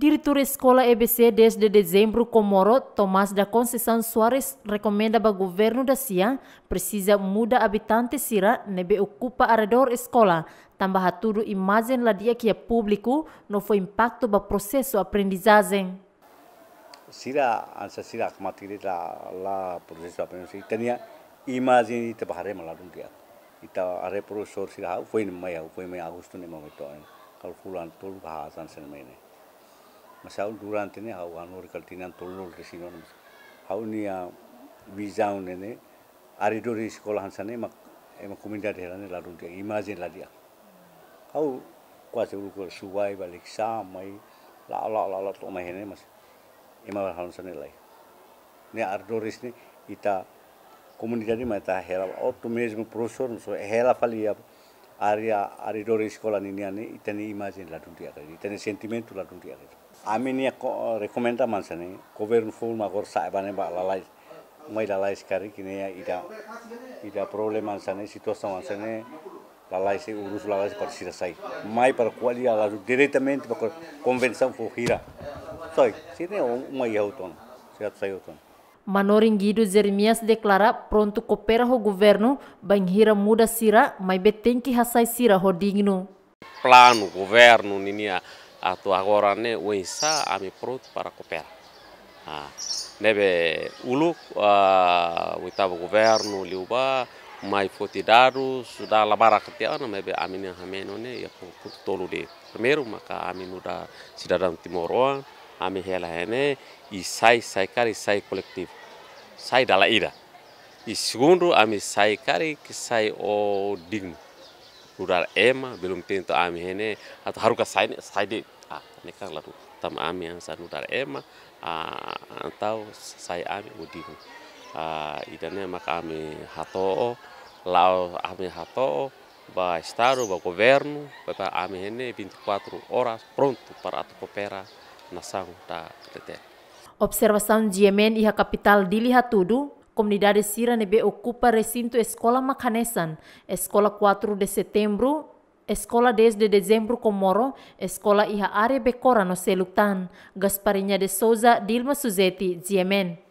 Diretor Escola EBC desde dezembro, Comoro Tomás da Conceição Soares recomenda para o governo da Cia precisa muda habitante Sira nebe ocupa arredor escola. Tambah tudo imagem dia que é público não foi impacto para processo aprendizagem. Sira, ansa Sira, matiri lá, lá processo aprendizagem. Tania imagem ita bahare maladum dia. Ita are professor Sira, foi em maio, foi em agosto nem momento. Calculan tudo bahasa sen mene. Masau durante ne hau anur kaltinan tolol resinon hau ni a vizaun ne aridori sekolahan sana mak ema eh, kuminda derane larun dia imajin la dia hau kuasa ulukul suwai balik samai la la la la to hene mas ema halun sana lai ne ardoris ne ita komunidade ma ita hela o oh, tu mesmo professor so hela ya. aria arilor în școala niniane, itene imagine la duntia care, itene sentimentul la duntia care. Aminia recomanda mansane, guvernul forma gor saibane ba la lai, mai la lai care, kine ida ida problema mansane, situația mansane, la lai se urus la lai se parsira sai. Mai par qualia la directamente pa convenção fujira. Soi, sine o mai hauton, se at sai Manoringuido Jeremias declara pronto coopera o governo banhira muda sira, mas tem que raçai sira ho digno. Plano, governo, ninia, ato agora né, o INSA pronto para cooperar. Ah, nebe ulu, ah, o governo, liuba, mas foi da labara ketiana, mebe amina hameno né, ya tolu de primeiro, maka amin da cidadão timoroa, ame hela hene, e sai, sai cara e sai coletivo sai dala ira I segundo ami sai kari ke sai o ding. rural ema belum tentu ami hene atau haruka sai sai de a ne kan lalu tam ami yang sa rural ema a atau sai ami o ding. A idane mak ami hato lao ami hato ba estado ba governo ba ami hene 24 e horas pronto para atopera nasang ta tete. Observação de Yemen e a capital de Lihatudo, comunidade Siranebe ocupa recinto Escola Macanesan, Escola 4 de Setembro, Escola 10 de Dezembro Comoro, Escola Iha Are Becora no selutan, Gasparinha de Souza, Dilma Suzeti, Yemen.